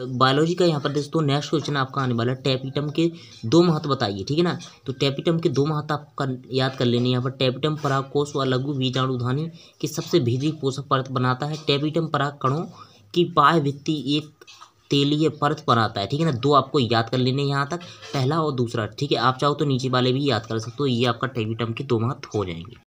biology का यहाँ पर दोस्तों नेक्स्ट क्वेश्चन आपका आने वाला है टैपिटम के दो महत्व बताइए ठीक है ना तो टैपिटम के दो महत्व आपका याद कर लेने यहाँ पर टैपिटम पराग कोष व लघु बीजाणुधानी के सबसे भीतरी पोषक परत बनाता है टैपिटम पराग कणों की पाय भित्ती एक तेलीय परत बनाता है ठीक है ना दो आपको याद कर लेने यहाँ तक पहला और दूसरा ठीक है आप चाहो तो नीचे वाले भी याद कर सकते हो ये आपका टैपिटम के दो महत्व हो जाएंगे